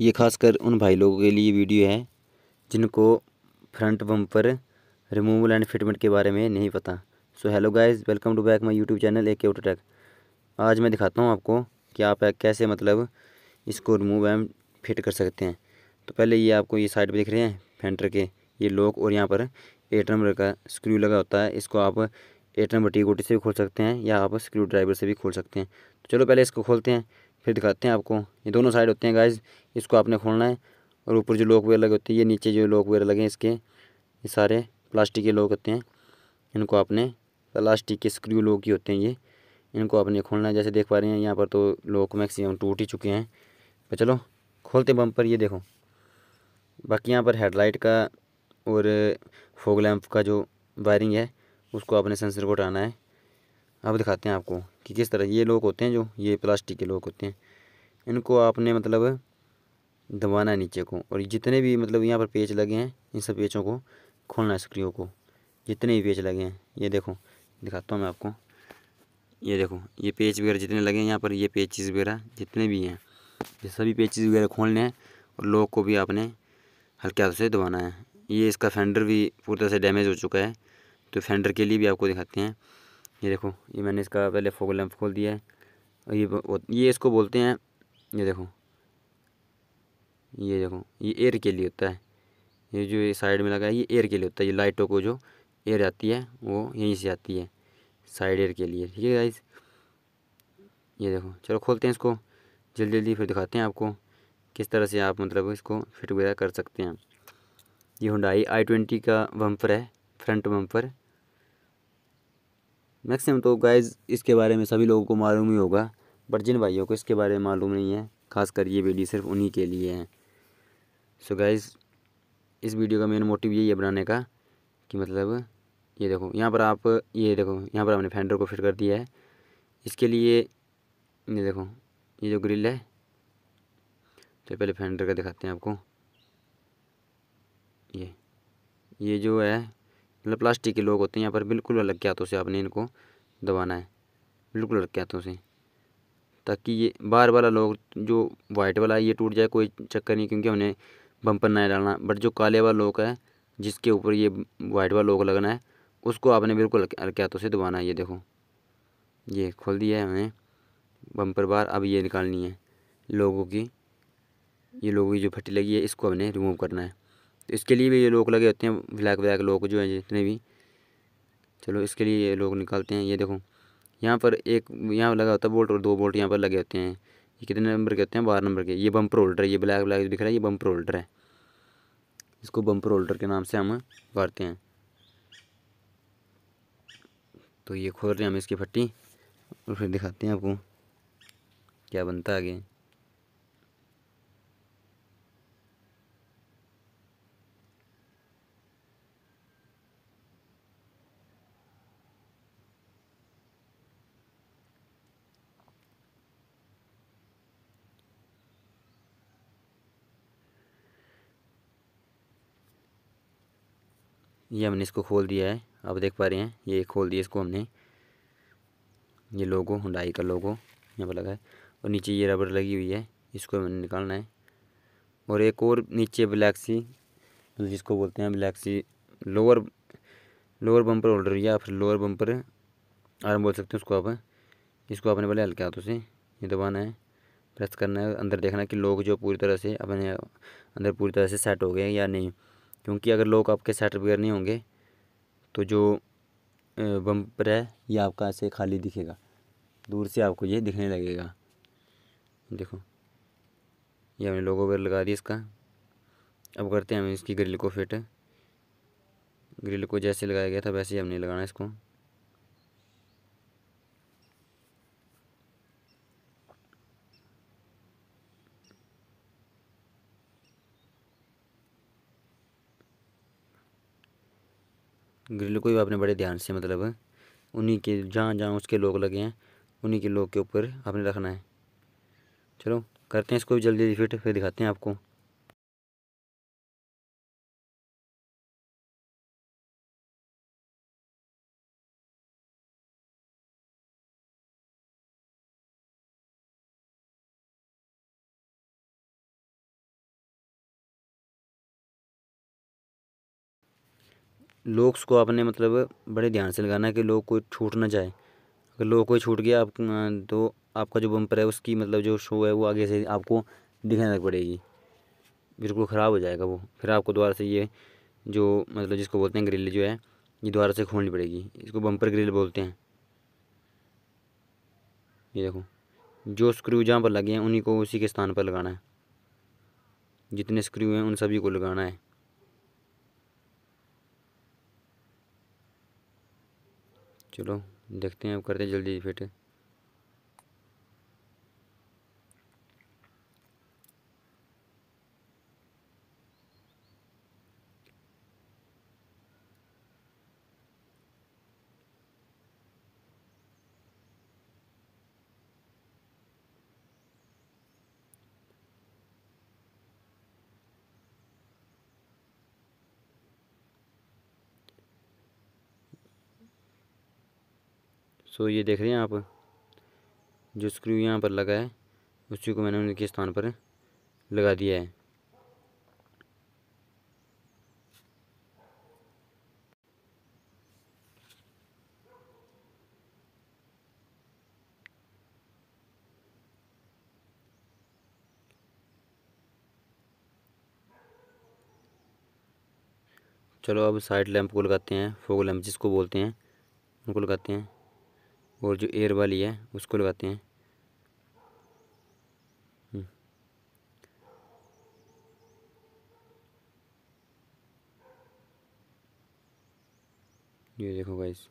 ये खासकर उन भाई लोगों के लिए वीडियो है जिनको front bumper removal and fitment के बारे में नहीं पता so hello guys welcome to back my YouTube channel A K Autotech आज मैं दिखाता हूँ आपको कि आप कैसे मतलब इसको रिमूव एंड फिट कर सकते हैं तो पहले ये आपको ये साइड पर दिख रहे हैं फेंटर के ये लोक और यहाँ पर एट नंबर का स्क्रू लगा होता है इसको आप एट नंबर टी गोटी से भी खोल सकते हैं या आप स्क्रू ड्राइवर से भी खोल सकते हैं तो चलो पहले इसको खोलते हैं फिर दिखाते हैं आपको ये दोनों साइड होते हैं गाइज इसको आपने खोलना है और ऊपर जो लॉक वगैरह लगे होते हैं ये नीचे जो लॉक वगैरह लगे हैं इसके ये सारे प्लास्टिक के लॉक होते हैं इनको आपने प्लास्टिक के स्क्रू लॉक ही होते हैं ये इनको आपने खोलना है जैसे देख पा रहे हैं यहाँ पर तो लॉक मैक्सिमम टूट ही चुके हैं तो चलो खोलते बम्पर ये देखो बाकी यहाँ पर हेडलाइट का और फोग लैम्प का जो वायरिंग है उसको आपने सेंसर को हटाना है अब दिखाते हैं आपको कि किस तरह ये लोग होते हैं जो ये प्लास्टिक के लोग होते हैं इनको आपने मतलब दबाना है नीचे को और जितने भी मतलब यहाँ पर पेच लगे हैं इन सब पेचों को खोलना है स्क्रियों को जितने भी पेज लगे हैं ये देखो दिखाता हूँ मैं आपको ये देखो ये पेज वगैरह जितने लगे हैं यहाँ पर ये पेचिस वगैरह जितने भी हैं ये सभी पेचिस वगैरह खोलने हैं और लोग को भी आपने हल्के हाथ से दबाना है ये इसका फेंडर भी पूरी तरह से डैमेज हो चुका है तो फेंडर के लिए भी आपको दिखाते हैं ये देखो ये मैंने इसका पहले फोकल लैंप खोल दिया है और ये ये इसको बोलते हैं ये देखो ये देखो ये एयर के लिए होता है ये जो ये साइड में लगा है ये एयर के लिए होता है ये लाइटों को जो एयर आती है वो यहीं से आती है साइड एयर के लिए ठीक है गाइस ये देखो चलो खोलते हैं इसको जल्दी जल्दी फिर दिखाते हैं आपको किस तरह से आप मतलब इसको फिट वगैरह कर सकते हैं ये हुडाई आई ट्वेंटी का बम्पर है फ्रंट वम्पर मैक्सिमम तो गाइज इसके बारे में सभी लोगों को मालूम ही होगा बट जिन भाइयों को इसके बारे में मालूम नहीं है खासकर ये वीडियो सिर्फ उन्हीं के लिए है सो so गाइज़ इस वीडियो का मेन मोटिव यही है बनाने का कि मतलब ये देखो यहाँ पर आप ये देखो यहाँ पर हमने फेंडर को फिट कर दिया है इसके लिए ये देखो ये जो ग्रिल है तो पहले फेंडर का दिखाते हैं आपको ये ये जो है मतलब प्लास्टिक के लोग होते हैं यहाँ पर बिल्कुल अलग के हाथों तो से आपने इनको दबाना है बिल्कुल अलग के हाथों तो से ताकि ये बाहर वाला लोग जो वाइट वाला है ये टूट जाए कोई चक्कर नहीं क्योंकि हमने बम्पर नहीं डालना बट जो काले वाला लोग है जिसके ऊपर ये वाइट वाला लोग लगना है उसको आपने बिल्कुल हल्के हाथों तो से दबाना है ये देखो ये खोल दिया है हमने बम्पर बार अब ये निकालनी है लोगों की ये लोगों की जो फटी लगी है इसको हमने रिमूव करना है तो इसके लिए भी ये लोग लगे होते हैं ब्लैक ब्लैक लोग जो हैं जितने भी चलो इसके लिए ये लोग निकालते हैं ये देखो यहाँ पर एक यहाँ लगा होता है बोल्ट और दो बोल्ट यहाँ पर लगे होते हैं ये कितने नंबर के होते हैं बारह नंबर के ये बम्पर होल्डर ये ब्लैक ब्लैक दिख रहा है ये बम्पर होल्डर है इसको बम्पर होल्डर के नाम से हम करते हैं तो ये खोल रहे हैं हम इसकी फट्टी और फिर दिखाते हैं आपको क्या बनता है आगे ये हमने इसको खोल दिया है आप देख पा रहे हैं ये खोल दिया इसको हमने ये लोगो हुडाई का लोगो यहाँ पर लगा है और नीचे ये रबड़ लगी हुई है इसको हमने निकालना है और एक और नीचे ब्लैक्सी जिसको बोलते हैं ब्लैक्सी लोअर लोअर बम्पर होल्डर या फिर लोअर बम्पर आर्म बोल सकते हैं उसको आप इसको आपने पहले हल्के हाथों से ये दबाना है प्रेस करना है अंदर देखना है कि लोग जो पूरी तरह से अपने अंदर पूरी तरह से सेट हो गए या नहीं क्योंकि अगर लोग आपके सेट वगैरह नहीं होंगे तो जो बम्पर है ये आपका ऐसे खाली दिखेगा दूर से आपको ये दिखने लगेगा देखो ये हमने लोगो वगैरह लगा दिया इसका अब करते हैं हम इसकी ग्रिल को फिट ग्रिल को जैसे लगाया गया था वैसे ही हमने लगाना इसको ग्रिल को भी आपने बड़े ध्यान से मतलब उन्हीं के जहाँ जहाँ उसके लोग लगे हैं उन्हीं के लोग के ऊपर आपने रखना है चलो करते हैं इसको भी जल्दी जल्दी फिट फिर दिखाते हैं आपको लोक्स को आपने मतलब बड़े ध्यान से लगाना है कि लोग कोई छूट ना जाए अगर लोग कोई छूट गया आप तो आपका जो बम्पर है उसकी मतलब जो शो है वो आगे से आपको दिखने लग पड़ेगी बिल्कुल ख़राब हो जाएगा वो फिर आपको दोबारा से ये जो मतलब जिसको बोलते हैं ग्रिल जो है ये दोबारा से खोलनी पड़ेगी इसको बम्पर ग्रिल बोलते हैं ये देखो जो स्क्रू जहाँ पर लगे हैं उन्हीं को उसी के स्थान पर लगाना है जितने स्क्रू हैं उन सभी को लगाना है चलो देखते हैं अब करते हैं जल्दी फिट सो तो ये देख रहे हैं आप जो स्क्रू यहाँ पर लगा है उसी को मैंने उनके स्थान पर लगा दिया है चलो अब साइड लैंप को लगाते हैं फोक लैंप जिसको बोलते हैं उनको लगाते हैं और जो एयर वाली है उसको लगाते हैं हम्म। ये देखो गाइस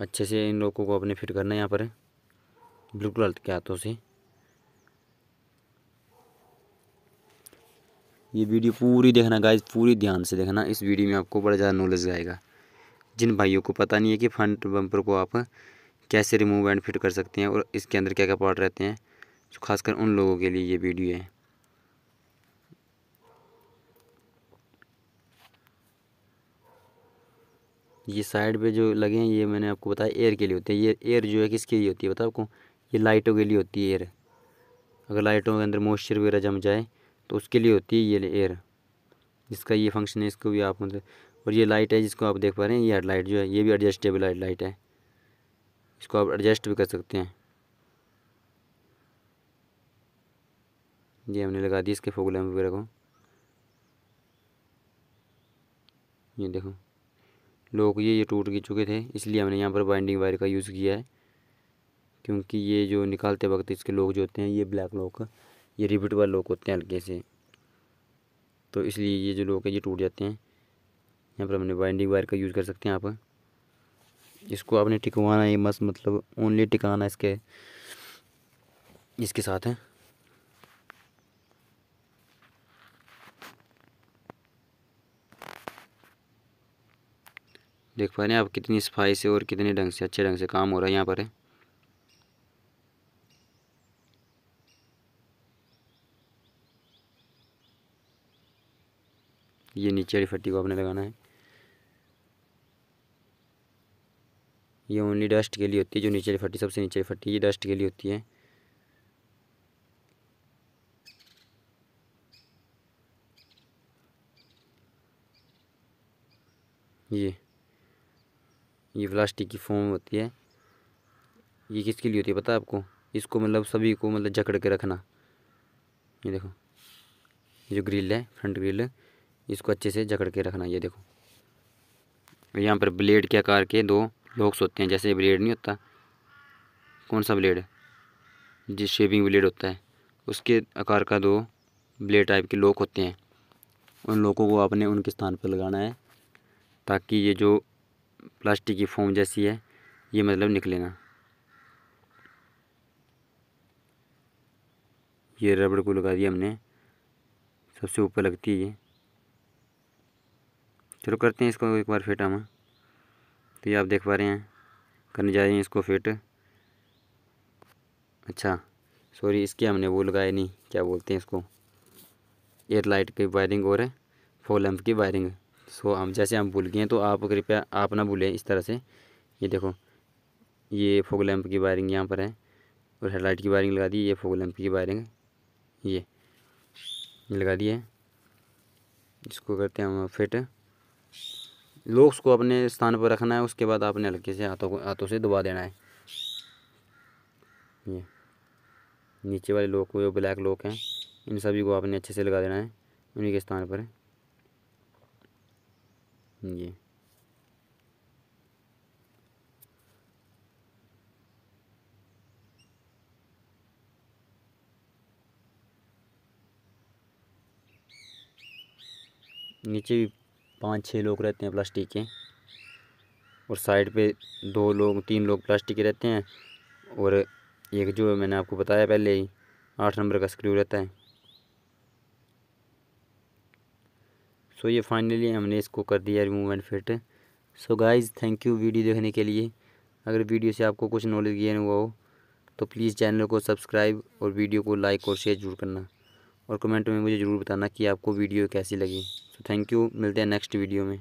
अच्छे से इन लोगों को अपने फिट करना है यहाँ पर ब्लू कलर के हाथों से ये वीडियो पूरी देखना गाइस पूरी ध्यान से देखना इस वीडियो में आपको बड़ा ज़्यादा नॉलेज आएगा जिन भाइयों को पता नहीं है कि फ्रंट बम्पर को आप कैसे रिमूव एंड फिट कर सकते हैं और इसके अंदर क्या क्या पार्ट रहते हैं तो खासकर उन लोगों के लिए ये वीडियो है ये साइड पे जो लगे हैं ये मैंने आपको बताया एयर के लिए होते हैं ये एयर जो है किसके लिए होती है बताओ आपको ये लाइटों के लिए होती है एयर अगर लाइटों के अंदर मॉइस्चर वगैरह जम जाए तो उसके लिए होती है ये एयर इसका ये फंक्शन है इसको भी आप मतलब और ये लाइट है जिसको आप देख पा रहे हैं ये हेड लाइट जो है ये भी एडजस्टेबल हेड लाइट है इसको आप एडजस्ट भी कर सकते हैं ये हमने लगा दी इसके फोक लैम्प वगैरह को ये देखो लोग ये ये टूट गिर चुके थे इसलिए हमने यहाँ पर बाइंडिंग वायर का यूज़ किया है क्योंकि ये जो निकालते वक्त इसके लोग जो होते हैं ये ब्लैक लोग ये रिबिट वाले लोग होते हैं हल्के से तो इसलिए ये जो लोग हैं ये टूट जाते हैं यहाँ पर हमने बाइंडिंग वायर का यूज़ कर सकते हैं आप इसको आपने टिकवाना है मस्त मतलब ओनली टिकाना इसके इसके साथ है देख पा रहे हैं आप कितनी सफाई से और कितने ढंग से अच्छे ढंग से काम हो रहा है यहाँ पर है ये नीचे वाली फट्टी को आपने लगाना है ये ओनली डस्ट के लिए होती है जो नीचे फटी सबसे नीचे फटी ये डस्ट के लिए होती है ये ये प्लास्टिक की फोम होती है ये किसके लिए होती है पता है आपको इसको मतलब सभी को मतलब जकड़ के रखना ये देखो जो ग्रिल है फ्रंट ग्रिल इसको अच्छे से जकड़ के रखना ये देखो यहाँ पर ब्लेड के आकार के दो लॉक्स होते हैं जैसे ब्लेड नहीं होता कौन सा ब्लेड जिस शेविंग ब्लेड होता है उसके आकार का दो ब्लेड टाइप के लॉक होते हैं उन लोगों को आपने उनके स्थान पर लगाना है ताकि ये जो प्लास्टिक की फोम जैसी है ये मतलब निकले ना ये रबड़ को लगा दिया हमने सबसे ऊपर लगती है ये चलो करते हैं इसको एक बार फिट हम भी आप देख पा रहे हैं करने जा रहे हैं इसको फिट अच्छा सॉरी इसकी हमने वो लगाया नहीं क्या बोलते हैं इसको एयर लाइट की वायरिंग और फोर लैम्प की वायरिंग सो हम जैसे हम भूल गए तो आप कृपया आप ना भूलें इस तरह से ये देखो ये फोक लैम्प की वायरिंग यहाँ पर है और हेडलाइट की वायरिंग लगा दी ये फोक लैम्प की वायरिंग ये लगा दी है इसको करते हैं हम फिट लोक्स को अपने स्थान पर रखना है उसके बाद आपने हल्के से हाथों को हाथों से दबा देना है ये नीचे वाले लोक जो ब्लैक लोक हैं इन सभी को आपने अच्छे से लगा देना है उन्हीं के स्थान पर ये नीचे भी पाँच छः लोग रहते हैं प्लास्टिक के और साइड पे दो लोग तीन लोग प्लास्टिक के रहते हैं और एक जो है मैंने आपको बताया पहले ही आठ नंबर का स्क्रू रहता है सो ये फाइनली हमने इसको कर दिया remove and fit so guys thank you video देखने के लिए अगर वीडियो से आपको कुछ नॉलेज गेन हुआ हो तो प्लीज़ चैनल को सब्सक्राइब और वीडियो को लाइक और शेयर जरूर करना और कमेंट में मुझे ज़रूर बताना कि आपको वीडियो कैसी लगी तो थैंक यू मिलते हैं नेक्स्ट वीडियो में